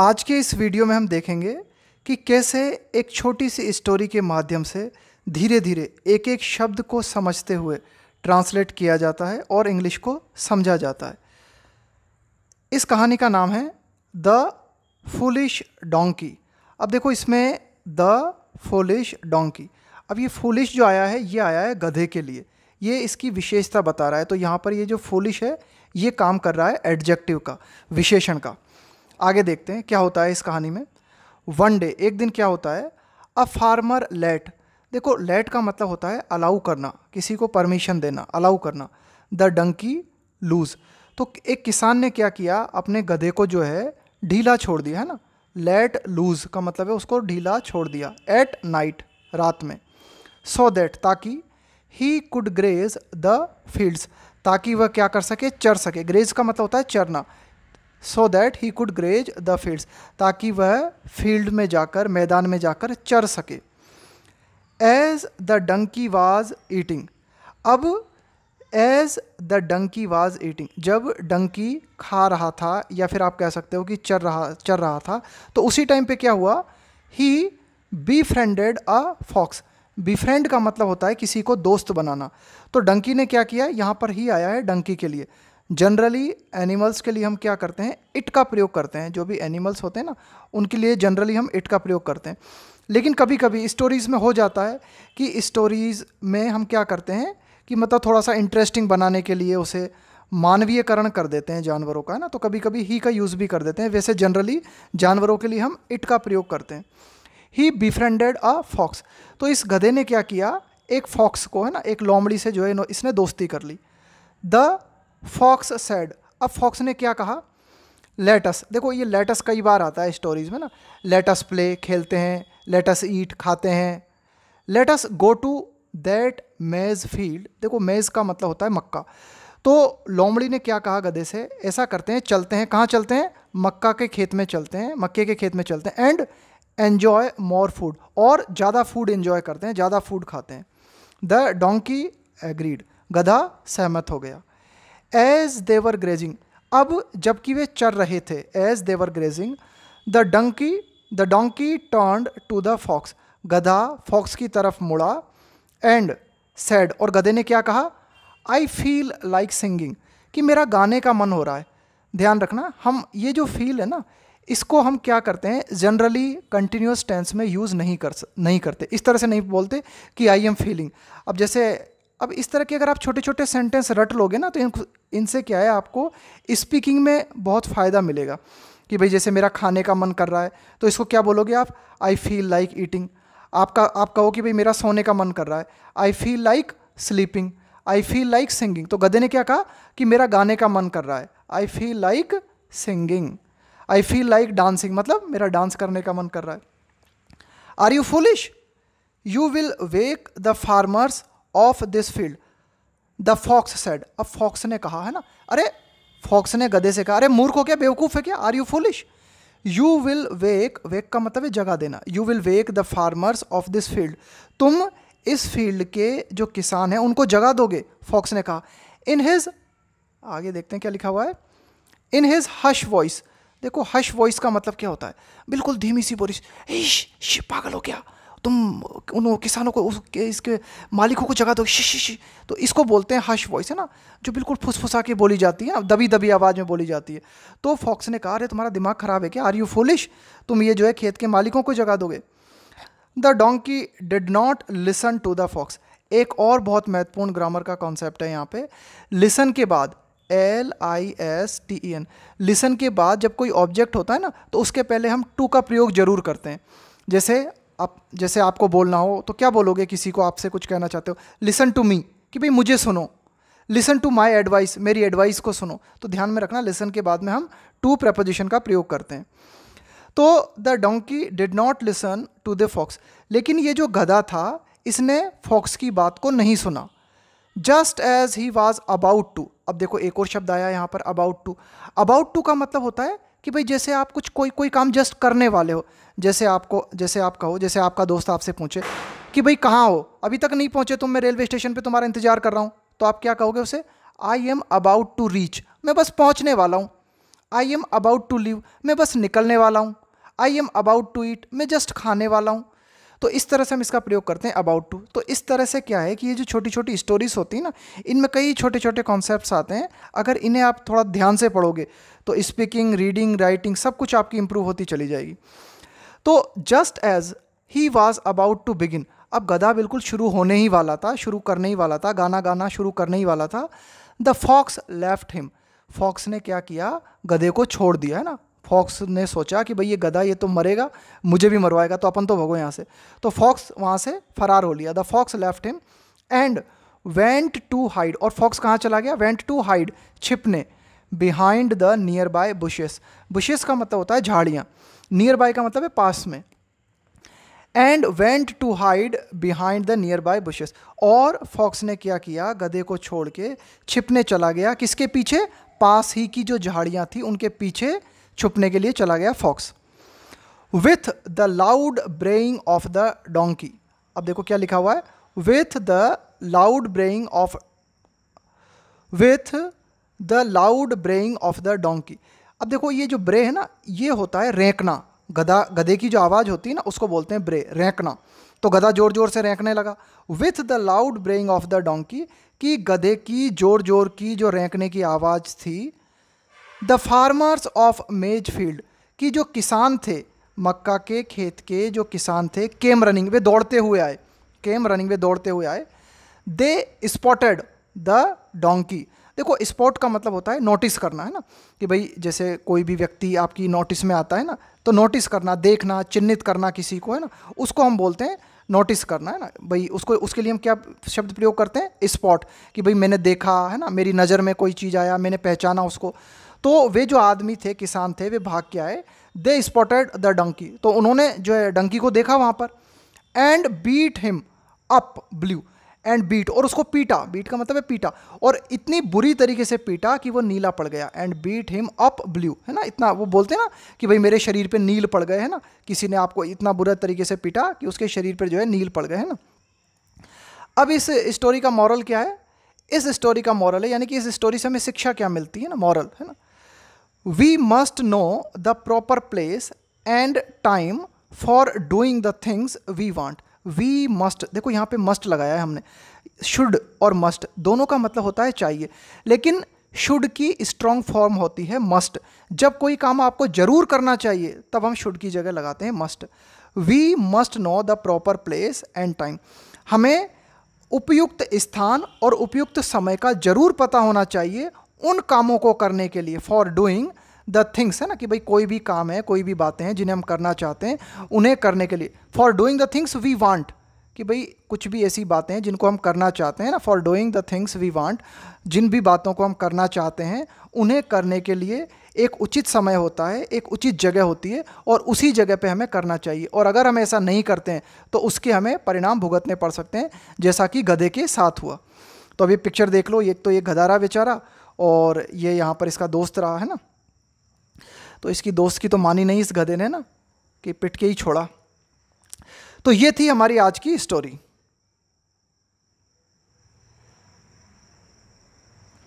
आज के इस वीडियो में हम देखेंगे कि कैसे एक छोटी सी स्टोरी के माध्यम से धीरे धीरे एक एक शब्द को समझते हुए ट्रांसलेट किया जाता है और इंग्लिश को समझा जाता है इस कहानी का नाम है द फुलिश डोंकी अब देखो इसमें द फुलिश डोंकी अब ये फुलिश जो आया है ये आया है गधे के लिए ये इसकी विशेषता बता रहा है तो यहाँ पर ये जो फुलिश है ये काम कर रहा है एडजेक्टिव का विशेषण का आगे देखते हैं क्या होता है इस कहानी में वन डे एक दिन क्या होता है अ फार्मर लेट देखो लेट का मतलब होता है अलाउ करना किसी को परमिशन देना अलाउ करना द डंकी लूज तो एक किसान ने क्या किया अपने गधे को जो है ढीला छोड़ दिया है ना लेट लूज का मतलब है उसको ढीला छोड़ दिया एट नाइट रात में सो so दैट ताकि he could graze the fields ताकि वह क्या कर सके चर सके ग्रेज का मतलब होता है चरना so that he could graze the fields ताकि वह फील्ड में जाकर मैदान में जाकर चर सके as the donkey was eating अब as the donkey was eating जब डंकी खा रहा था या फिर आप कह सकते हो कि चर रहा चर रहा था तो उसी टाइम पे क्या हुआ he befriended a fox befriend का मतलब होता है किसी को दोस्त बनाना तो डंकी ने क्या किया यहाँ पर ही आया है डंकी के लिए जनरली एनिमल्स के लिए हम क्या करते हैं इट का प्रयोग करते हैं जो भी एनिमल्स होते हैं ना उनके लिए जनरली हम इट का प्रयोग करते हैं लेकिन कभी कभी स्टोरीज़ में हो जाता है कि स्टोरीज़ में हम क्या करते हैं कि मतलब थोड़ा सा इंटरेस्टिंग बनाने के लिए उसे मानवीयकरण कर देते हैं जानवरों का है ना तो कभी कभी ही का यूज़ भी कर देते हैं वैसे जनरली जानवरों के लिए हम इट का प्रयोग करते हैं ही बिफ्रेंडेड अ फॉक्स तो इस गधे ने क्या किया एक फॉक्स को है ना एक लोमड़ी से जो है इसने दोस्ती कर ली द फॉक्स सेड अब फॉक्स ने क्या कहा लेटस देखो ये लेटस कई बार आता है स्टोरीज में ना लेटस प्ले खेलते हैं लेटस ईट खाते हैं let's go to that maize field देखो मेज का मतलब होता है मक्का तो लोमड़ी ने क्या कहा गधे से ऐसा करते हैं चलते हैं कहाँ चलते हैं मक्का के खेत में चलते हैं मक्के के खेत में चलते हैं एंड एन्जॉय मोर फूड और ज़्यादा फूड एन्जॉय करते हैं ज़्यादा फूड खाते हैं द डोंकी एग्रीड गधा सहमत हो गया एज देवर ग्रेजिंग अब जबकि वे चर रहे थे as they were grazing the donkey the donkey turn to the fox गधा फॉक्स की तरफ मुड़ा एंड सैड और गधे ने क्या कहा आई फील लाइक सिंगिंग कि मेरा गाने का मन हो रहा है ध्यान रखना हम ये जो फील है ना इसको हम क्या करते हैं जनरली कंटिन्यूस टेंस में यूज़ नहीं कर नहीं करते इस तरह से नहीं बोलते कि आई एम फीलिंग अब जैसे अब इस तरह के अगर आप छोटे छोटे सेंटेंस रट लोगे ना तो इन इनसे क्या है आपको स्पीकिंग में बहुत फ़ायदा मिलेगा कि भाई जैसे मेरा खाने का मन कर रहा है तो इसको क्या बोलोगे आप आई फील लाइक ईटिंग आपका आप कहो कि भाई मेरा सोने का मन कर रहा है I feel like sleeping I feel like singing तो गधे ने क्या कहा कि मेरा गाने का मन कर रहा है I feel like singing I feel like dancing मतलब मेरा डांस करने का मन कर रहा है are you foolish you will wake the farmers of this field the fox said अब फॉक्स ने कहा है ना अरे फॉक्स ने गधे से कहा अरे मूर्ख हो क्या बेवकूफ़ है क्या are you foolish you will wake wake का मतलब है जगह देना you will wake the farmers of this field तुम इस फील्ड के जो किसान हैं उनको जगह दोगे फॉक्स ने कहा इन हिज आगे देखते हैं क्या लिखा हुआ है इन हिज हश वॉइस देखो हश वॉइस का मतलब क्या होता है बिल्कुल धीमी सी बोरिश पागल हो गया तुम उन किसानों को उसके इसके मालिकों को जगा दो शी शी शी तो इसको बोलते हैं हश वॉइस है ना जो बिल्कुल फुसफुसा के बोली जाती है ना दबी दबी आवाज़ में बोली जाती है तो फॉक्स ने कहा अरे तुम्हारा दिमाग ख़राब है क्या आर यू फुलिश तुम ये जो है खेत के मालिकों को जगा दोगे the donkey did not listen to the fox एक और बहुत महत्वपूर्ण ग्रामर का कॉन्सेप्ट है यहाँ पे लिसन के बाद L I S T E N listen के बाद जब कोई ऑब्जेक्ट होता है ना तो उसके पहले हम टू का प्रयोग जरूर करते हैं जैसे आप जैसे आपको बोलना हो तो क्या बोलोगे किसी को आपसे कुछ कहना चाहते हो लिसन टू मी कि भाई मुझे सुनो लिसन टू माई एडवाइस मेरी एडवाइस को सुनो तो ध्यान में रखना लिसन के बाद में हम टू प्रपोजिशन का प्रयोग करते हैं तो the donkey did not listen to the fox लेकिन ये जो गधा था इसने फॉक्स की बात को नहीं सुना just as he was about to अब देखो एक और शब्द आया यहाँ पर अबाउट टू अबाउट टू का मतलब होता है कि भाई जैसे आप कुछ कोई कोई काम जस्ट करने वाले हो जैसे आपको जैसे आप कहो जैसे आपका दोस्त आपसे पूछे कि भाई कहाँ हो अभी तक नहीं पहुँचे तुम मैं रेलवे स्टेशन पर तुम्हारा इंतजार कर रहा हूँ तो आप क्या कहोगे उसे I am about to reach मैं बस पहुँचने वाला हूँ I am about to leave मैं बस निकलने वाला हूँ I am about to eat मैं जस्ट खाने वाला हूँ तो इस तरह से हम इसका प्रयोग करते हैं अबाउट टू तो इस तरह से क्या है कि ये जो छोटी छोटी स्टोरीज होती हैं ना इनमें कई छोटे छोटे कॉन्सेप्ट आते हैं अगर इन्हें आप थोड़ा ध्यान से पढ़ोगे तो स्पीकिंग रीडिंग राइटिंग सब कुछ आपकी इंप्रूव होती चली जाएगी तो just as he was about to begin अब गधा बिल्कुल शुरू होने ही वाला था शुरू करने ही वाला था गाना गाना शुरू करने ही वाला था the fox left him fox ने क्या किया गधे को छोड़ दिया है ना फॉक्स ने सोचा कि भाई ये गधा ये तो मरेगा मुझे भी मरवाएगा तो अपन तो भगो यहाँ से तो फॉक्स वहाँ से फरार हो लिया the fox left him and went to hide और फॉक्स कहाँ चला गया वेंट टू हाइड छिपने behind the nearby bushes bushes का मतलब होता है झाड़ियाँ नियर बाय का मतलब है पास में and went to hide behind the nearby bushes और फॉक्स ने क्या किया गधे को छोड़ के छिपने चला गया किसके पीछे पास ही की जो झाड़ियाँ थी उनके पीछे छुपने के लिए चला गया fox with the loud braying of the donkey अब देखो क्या लिखा हुआ है with the loud braying of with the loud braying of the donkey अब देखो ये जो ब्रे है ना ये होता है रेंकना गधा गधे की जो आवाज़ होती है ना उसको बोलते हैं ब्रे रेंकना तो गधा जोर जोर से रेंकने लगा with the loud braying of the donkey कि गधे की जोर जोर की जो रेंकने की आवाज़ थी the farmers of maize field कि जो किसान थे मक्का के खेत के जो किसान थे केम रनिंग वे दौड़ते हुए आए केम रनिंग वे दौड़ते हुए आए दे स्पॉटेड द डोंकी देखो स्पॉट का मतलब होता है नोटिस करना है ना कि भाई जैसे कोई भी व्यक्ति आपकी नोटिस में आता है ना तो नोटिस करना देखना चिन्हित करना किसी को है ना उसको हम बोलते हैं नोटिस करना है ना भाई उसको उसके लिए हम क्या शब्द प्रयोग करते हैं स्पॉट कि भाई मैंने देखा है ना मेरी नज़र में कोई चीज़ आया मैंने पहचाना उसको तो वे जो आदमी थे किसान थे वे भाग के आए दे स्पॉटेड द डंकी तो उन्होंने जो है डंकी को देखा वहाँ पर and beat him up blue and beat और उसको पीटा बीट का मतलब है पीटा और इतनी बुरी तरीके से पीटा कि वो नीला पड़ गया and beat him up blue है ना इतना वो बोलते हैं ना कि भाई मेरे शरीर पे नील पड़ गए है ना किसी ने आपको इतना बुरा तरीके से पीटा कि उसके शरीर पर जो है नील पड़ गए है ना अब इस स्टोरी का मॉरल क्या है इस स्टोरी का मॉरल है यानी कि इस स्टोरी से हमें शिक्षा क्या मिलती है ना मॉरल है ना we must know the proper place and time for doing the things we want we must देखो यहाँ पे मस्ट लगाया है हमने शुड और मस्ट दोनों का मतलब होता है चाहिए लेकिन शुड की स्ट्रॉन्ग फॉर्म होती है मस्ट जब कोई काम आपको ज़रूर करना चाहिए तब हम शुड की जगह लगाते हैं must we must know the proper place and time हमें उपयुक्त स्थान और उपयुक्त समय का जरूर पता होना चाहिए उन कामों को करने के लिए फॉर डूइंग द थिंग्स है ना कि भाई कोई भी काम है कोई भी बातें हैं जिन्हें हम करना चाहते हैं उन्हें करने के लिए for doing the things we want कि भाई कुछ भी ऐसी बातें हैं जिनको हम करना चाहते हैं ना for doing the things we want जिन भी बातों को हम करना चाहते हैं उन्हें करने के लिए एक उचित समय होता है एक उचित जगह होती है और उसी जगह पे हमें करना चाहिए और अगर हम ऐसा नहीं करते हैं तो उसके हमें परिणाम भुगतने पड़ सकते हैं जैसा कि गधे के साथ हुआ तो अभी पिक्चर देख लो एक तो ये गधारा बेचारा और ये यहाँ पर इसका दोस्त रहा है ना तो इसकी दोस्त की तो मानी नहीं इस गधे ने ना कि पिट के ही छोड़ा तो ये थी हमारी आज की स्टोरी